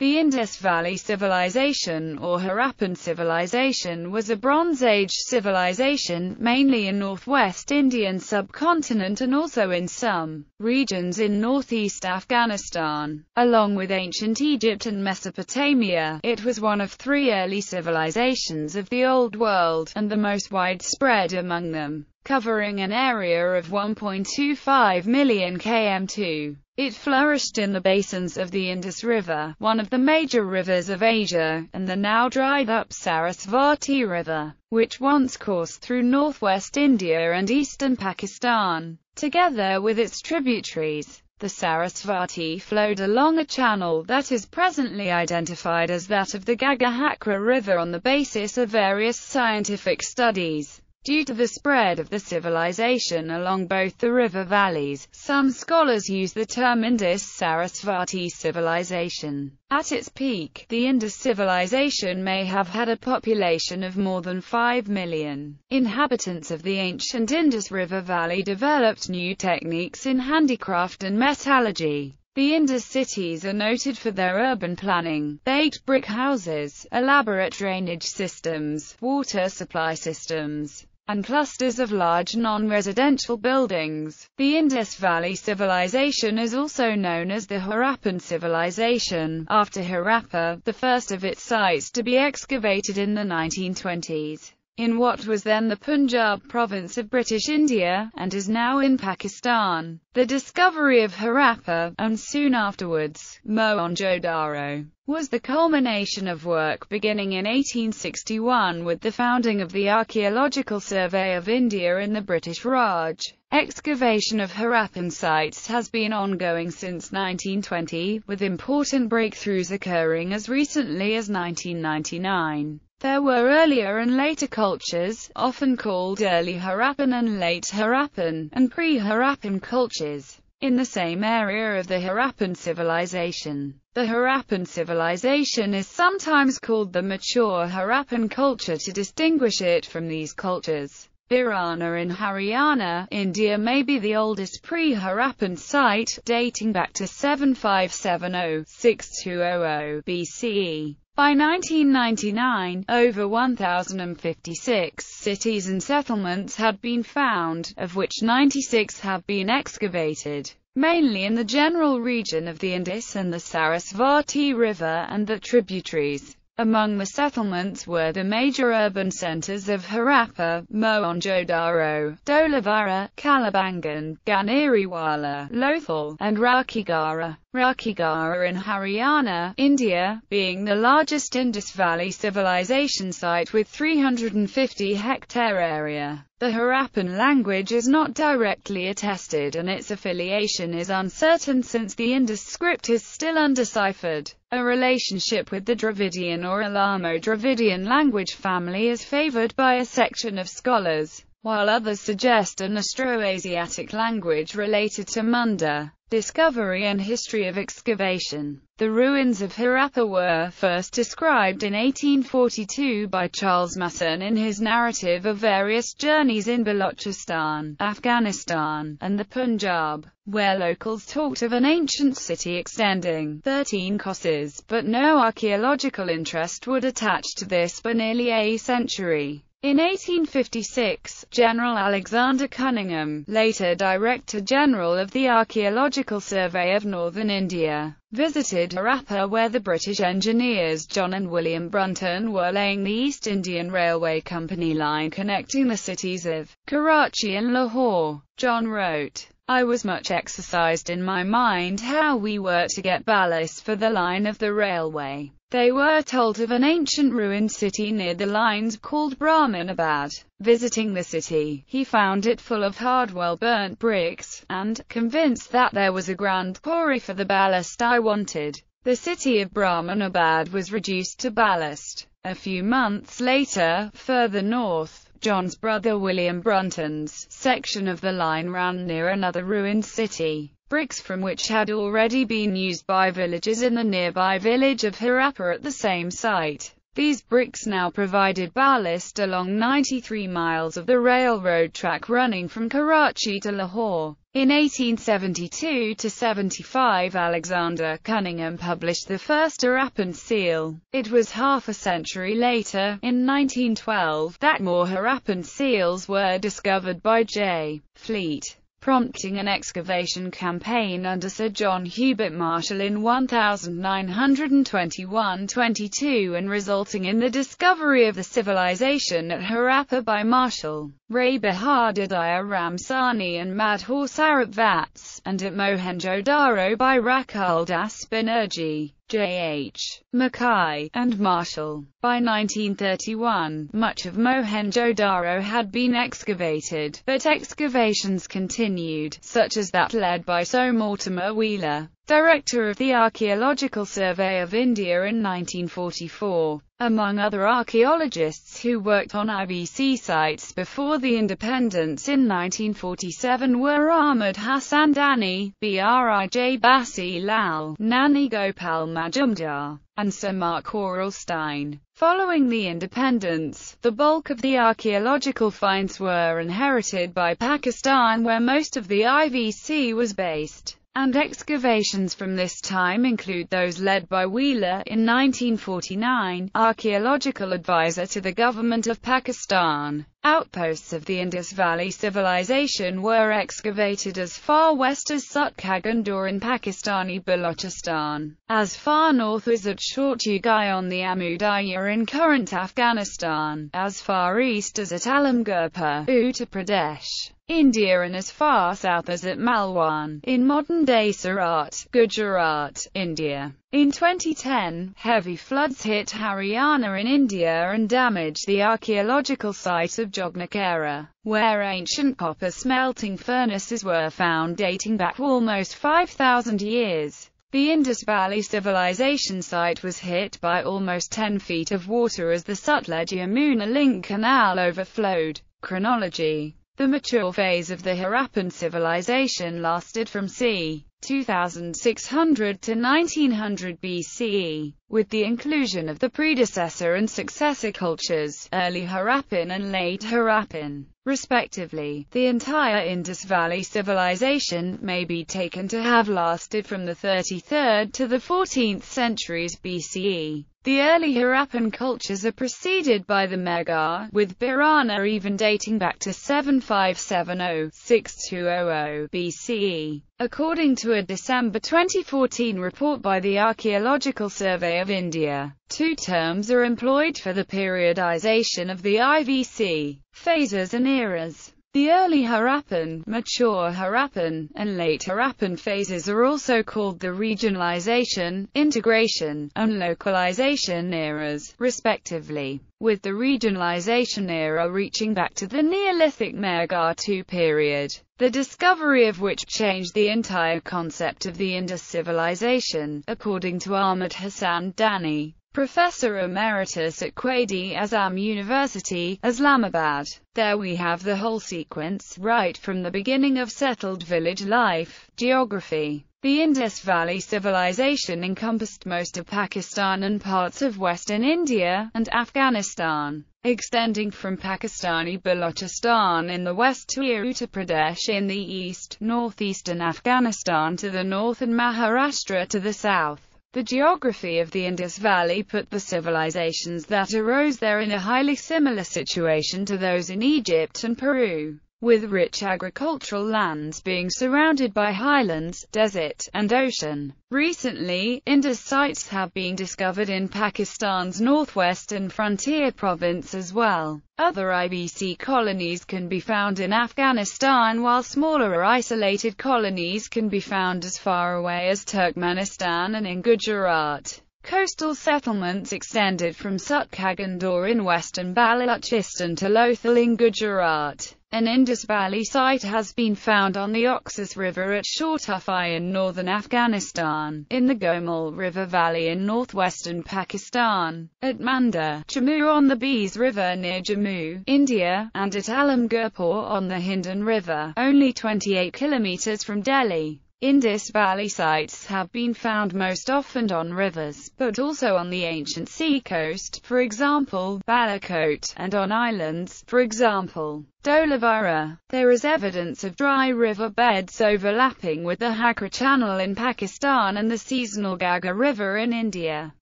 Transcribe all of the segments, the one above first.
The Indus Valley Civilization or Harappan Civilization was a Bronze Age civilization, mainly in northwest Indian subcontinent and also in some regions in northeast Afghanistan. Along with ancient Egypt and Mesopotamia, it was one of three early civilizations of the Old World, and the most widespread among them covering an area of 1.25 million km2. It flourished in the basins of the Indus River, one of the major rivers of Asia, and the now dried-up Sarasvati River, which once coursed through northwest India and eastern Pakistan. Together with its tributaries, the Sarasvati flowed along a channel that is presently identified as that of the Gagahakra Hakra River on the basis of various scientific studies. Due to the spread of the civilization along both the river valleys, some scholars use the term Indus-Sarasvati civilization. At its peak, the Indus civilization may have had a population of more than 5 million. Inhabitants of the ancient Indus River Valley developed new techniques in handicraft and metallurgy. The Indus cities are noted for their urban planning, baked brick houses, elaborate drainage systems, water supply systems, and clusters of large non-residential buildings. The Indus Valley Civilization is also known as the Harappan Civilization, after Harappa, the first of its sites to be excavated in the 1920s in what was then the Punjab province of British India, and is now in Pakistan. The discovery of Harappa, and soon afterwards, Mohenjo-Daro, was the culmination of work beginning in 1861 with the founding of the Archaeological Survey of India in the British Raj. Excavation of Harappan sites has been ongoing since 1920, with important breakthroughs occurring as recently as 1999. There were earlier and later cultures, often called Early Harappan and Late Harappan, and Pre-Harappan cultures, in the same area of the Harappan civilization. The Harappan civilization is sometimes called the mature Harappan culture to distinguish it from these cultures. Birana in Haryana, India may be the oldest pre-Harappan site, dating back to 7570-6200 BCE. By 1999, over 1,056 cities and settlements had been found, of which 96 had been excavated, mainly in the general region of the Indus and the Sarasvati River and the tributaries. Among the settlements were the major urban centers of Harappa, Mohenjo-Daro, Dolavara, Kalabangan, Ganeriwala, Lothal, and Rakigara. Rakigara in Haryana, India, being the largest Indus Valley civilization site with 350 hectare area. The Harappan language is not directly attested and its affiliation is uncertain since the Indus script is still undeciphered. A relationship with the Dravidian or Alamo-Dravidian language family is favored by a section of scholars while others suggest an Austroasiatic language related to Munda. Discovery and history of excavation. The ruins of Harappa were first described in 1842 by Charles Masson in his narrative of various journeys in Balochistan, Afghanistan, and the Punjab, where locals talked of an ancient city extending 13 kosses, but no archaeological interest would attach to this for nearly a century. In 1856, General Alexander Cunningham, later Director-General of the Archaeological Survey of Northern India, visited Harappa where the British engineers John and William Brunton were laying the East Indian Railway Company line connecting the cities of Karachi and Lahore. John wrote, I was much exercised in my mind how we were to get ballast for the line of the railway. They were told of an ancient ruined city near the lines called Brahmanabad. Visiting the city, he found it full of hard, well burnt bricks, and, convinced that there was a grand quarry for the ballast I wanted, the city of Brahmanabad was reduced to ballast. A few months later, further north, John's brother William Brunton's section of the line ran near another ruined city, bricks from which had already been used by villagers in the nearby village of Harappa at the same site. These bricks now provided ballast along 93 miles of the railroad track running from Karachi to Lahore. In 1872 to 75 Alexander Cunningham published the first Harappan seal. It was half a century later, in 1912, that more Harappan seals were discovered by J. Fleet prompting an excavation campaign under Sir John Hubert Marshall in 1921-22 and resulting in the discovery of the civilization at Harappa by Marshall, Ray Bahadadiya Ramsani and Madhur Sarap Vats, and at Mohenjo-Daro by Rakhal Das Banerjee. J. H. Mackay, and Marshall. By 1931, much of Mohenjo-Daro had been excavated, but excavations continued, such as that led by Sir Mortimer Wheeler. Director of the Archaeological Survey of India in 1944. Among other archaeologists who worked on IBC sites before the independence in 1947 were Ahmad Hassan Dani, Brij Basi Lal, Nani Gopal Majumdar, and Sir Mark Oralstein. Following the independence, the bulk of the archaeological finds were inherited by Pakistan where most of the IVC was based and excavations from this time include those led by Wheeler, in 1949, archaeological advisor to the government of Pakistan. Outposts of the Indus Valley civilization were excavated as far west as Sutkagandur in Pakistani Balochistan, as far north as at Shortugai on the Amu Darya in current Afghanistan, as far east as at Alamgirpur, Uttar Pradesh. India and as far south as at Malwan, in modern-day Surat, Gujarat, India. In 2010, heavy floods hit Haryana in India and damaged the archaeological site of Jognakara, where ancient copper smelting furnaces were found dating back almost 5,000 years. The Indus Valley Civilization site was hit by almost 10 feet of water as the Sutlej-Yamuna Link Canal overflowed. Chronology the mature phase of the Harappan civilization lasted from c. 2600 to 1900 BCE. With the inclusion of the predecessor and successor cultures, early Harappan and late Harappan, respectively, the entire Indus Valley civilization may be taken to have lasted from the 33rd to the 14th centuries BCE. The early Harappan cultures are preceded by the Megar, with Birana even dating back to 7570-6200 BCE. According to a December 2014 report by the Archaeological Survey survey of India. Two terms are employed for the periodization of the IVC, phases and eras. The early Harappan, mature Harappan, and late Harappan phases are also called the regionalization, integration, and localization eras, respectively, with the regionalization era reaching back to the Neolithic Mergar II period, the discovery of which changed the entire concept of the Indus civilization, according to Ahmed Hassan Dani. Professor Emeritus at e Azam University, Islamabad. There we have the whole sequence, right from the beginning of settled village life, geography. The Indus Valley civilization encompassed most of Pakistan and parts of western India, and Afghanistan, extending from Pakistani Balochistan in the west to Uttar Pradesh in the east, northeastern Afghanistan to the north and Maharashtra to the south. The geography of the Indus Valley put the civilizations that arose there in a highly similar situation to those in Egypt and Peru with rich agricultural lands being surrounded by highlands, desert, and ocean. Recently, Indus sites have been discovered in Pakistan's northwestern frontier province as well. Other IBC colonies can be found in Afghanistan while smaller or isolated colonies can be found as far away as Turkmenistan and in Gujarat. Coastal settlements extended from Sutkagandor in western Balochistan to Lothal in Gujarat. An Indus Valley site has been found on the Oxus River at Shortufai in northern Afghanistan, in the Gomal River Valley in northwestern Pakistan, at Manda, Jammu on the Bees River near Jammu, India, and at Alamgirpur on the Hindon River, only 28 kilometers from Delhi. Indus Valley sites have been found most often on rivers, but also on the ancient sea coast, for example, Balakot, and on islands, for example, Dolavara. There is evidence of dry river beds overlapping with the Hakra Channel in Pakistan and the seasonal Gaga River in India.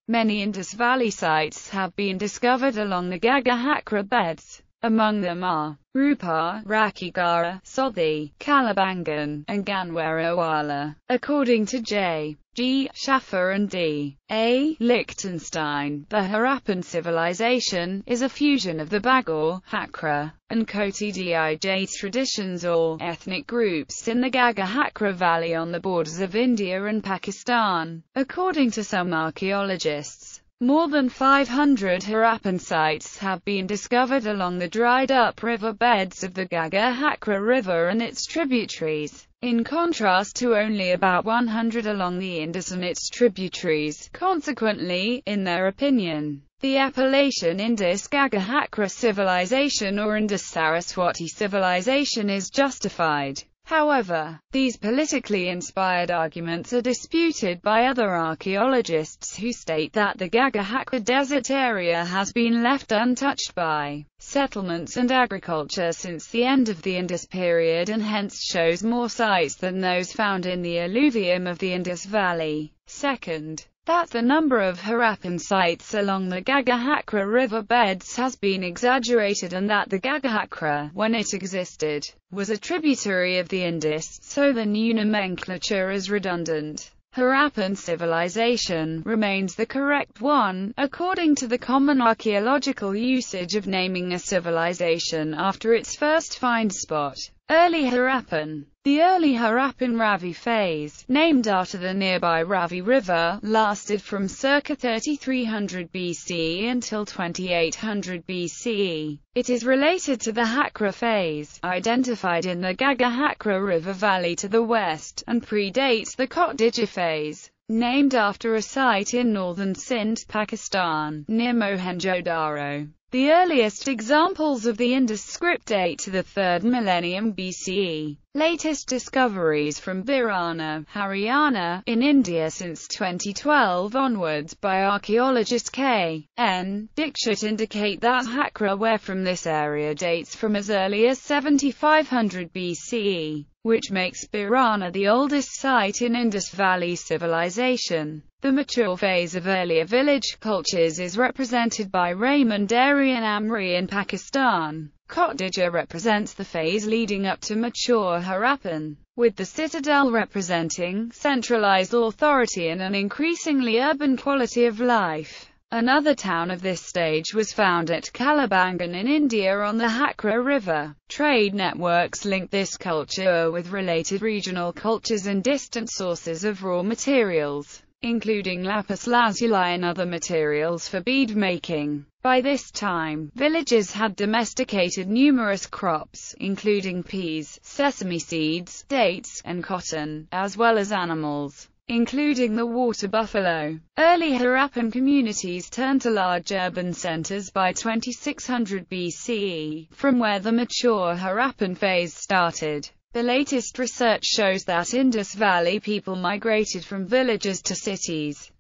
Many Indus Valley sites have been discovered along the Gaga-Hakra beds. Among them are Rupa, Rakigara, Sodhi, Kalabangan, and Ganwarawala. According to J. G. Schaffer and D. A. Lichtenstein, the Harappan civilization is a fusion of the Bagor, Hakra, and Koti Dij traditions or ethnic groups in the Gaga Hakra Valley on the borders of India and Pakistan. According to some archaeologists, more than 500 Harappan sites have been discovered along the dried-up river beds of the Gagahakra Hakra River and its tributaries, in contrast to only about 100 along the Indus and its tributaries. Consequently, in their opinion, the Appalachian Indus gagahakra Hakra civilization or Indus Saraswati civilization is justified. However, these politically inspired arguments are disputed by other archaeologists who state that the Gagahakwa desert area has been left untouched by settlements and agriculture since the end of the Indus period and hence shows more sites than those found in the alluvium of the Indus Valley. Second, that the number of Harappan sites along the Gagahakra river beds has been exaggerated and that the Gagahakra, when it existed, was a tributary of the Indus, so the new nomenclature is redundant. Harappan civilization remains the correct one, according to the common archaeological usage of naming a civilization after its first find spot. Early Harappan the early Harappan Ravi phase, named after the nearby Ravi River, lasted from circa 3300 BCE until 2800 BCE. It is related to the Hakra phase, identified in the Gagahakra River Valley to the west, and predates the Kotdija phase, named after a site in northern Sindh, Pakistan, near Mohenjo-Daro. The earliest examples of the Indus script date to the 3rd millennium BCE. Latest discoveries from Birana, Haryana, in India since 2012 onwards by archaeologist K. N. Dixit indicate that were from this area dates from as early as 7500 BCE, which makes Birana the oldest site in Indus Valley civilization. The mature phase of earlier village cultures is represented by Raymond Aryan Amri in Pakistan. Kotdija represents the phase leading up to mature Harappan, with the citadel representing centralized authority and an increasingly urban quality of life. Another town of this stage was found at Kalabangan in India on the Hakra River. Trade networks link this culture with related regional cultures and distant sources of raw materials including lapis lazuli and other materials for bead making. By this time, villagers had domesticated numerous crops, including peas, sesame seeds, dates, and cotton, as well as animals including the water buffalo. Early Harappan communities turned to large urban centers by 2600 BCE, from where the mature Harappan phase started. The latest research shows that Indus Valley people migrated from villages to cities.